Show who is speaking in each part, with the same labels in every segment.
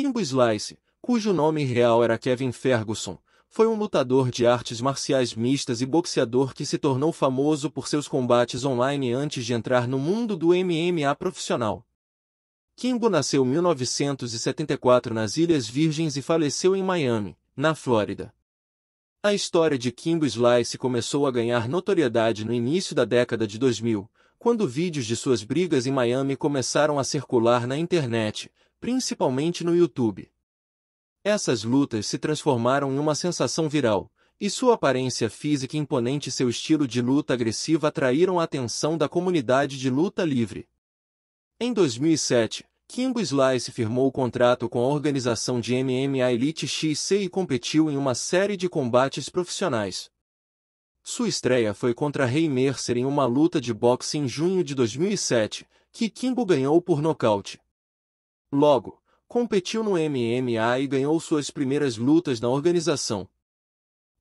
Speaker 1: Kimbo Slice, cujo nome real era Kevin Ferguson, foi um lutador de artes marciais mistas e boxeador que se tornou famoso por seus combates online antes de entrar no mundo do MMA profissional. Kimbo nasceu em 1974 nas Ilhas Virgens e faleceu em Miami, na Flórida. A história de Kimbo Slice começou a ganhar notoriedade no início da década de 2000, quando vídeos de suas brigas em Miami começaram a circular na internet, principalmente no YouTube. Essas lutas se transformaram em uma sensação viral, e sua aparência física imponente e seu estilo de luta agressiva atraíram a atenção da comunidade de luta livre. Em 2007, Kimbo Slice firmou o contrato com a organização de MMA Elite XC e competiu em uma série de combates profissionais. Sua estreia foi contra Rei Mercer em uma luta de boxe em junho de 2007, que Kimbo ganhou por nocaute. Logo, competiu no MMA e ganhou suas primeiras lutas na organização.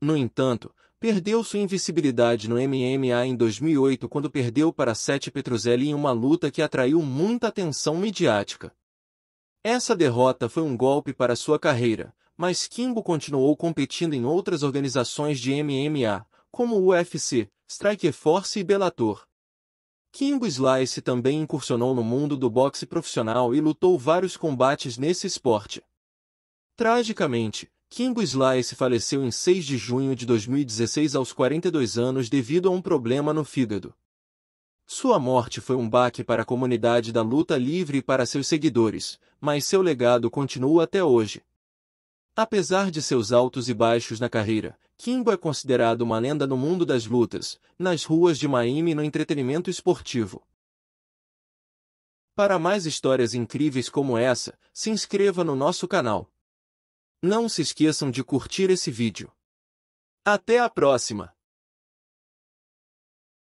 Speaker 1: No entanto, perdeu sua invisibilidade no MMA em 2008 quando perdeu para Sete Petrozelli em uma luta que atraiu muita atenção midiática. Essa derrota foi um golpe para sua carreira, mas Kimbo continuou competindo em outras organizações de MMA, como UFC, Strikeforce e Bellator. Kimbo Slice também incursionou no mundo do boxe profissional e lutou vários combates nesse esporte. Tragicamente, Kimbo Slice faleceu em 6 de junho de 2016 aos 42 anos devido a um problema no fígado. Sua morte foi um baque para a comunidade da luta livre e para seus seguidores, mas seu legado continua até hoje. Apesar de seus altos e baixos na carreira, Kimbo é considerado uma lenda no mundo das lutas, nas ruas de Miami e no entretenimento esportivo. Para mais histórias incríveis como essa, se inscreva no nosso canal. Não se esqueçam de curtir esse vídeo. Até a próxima!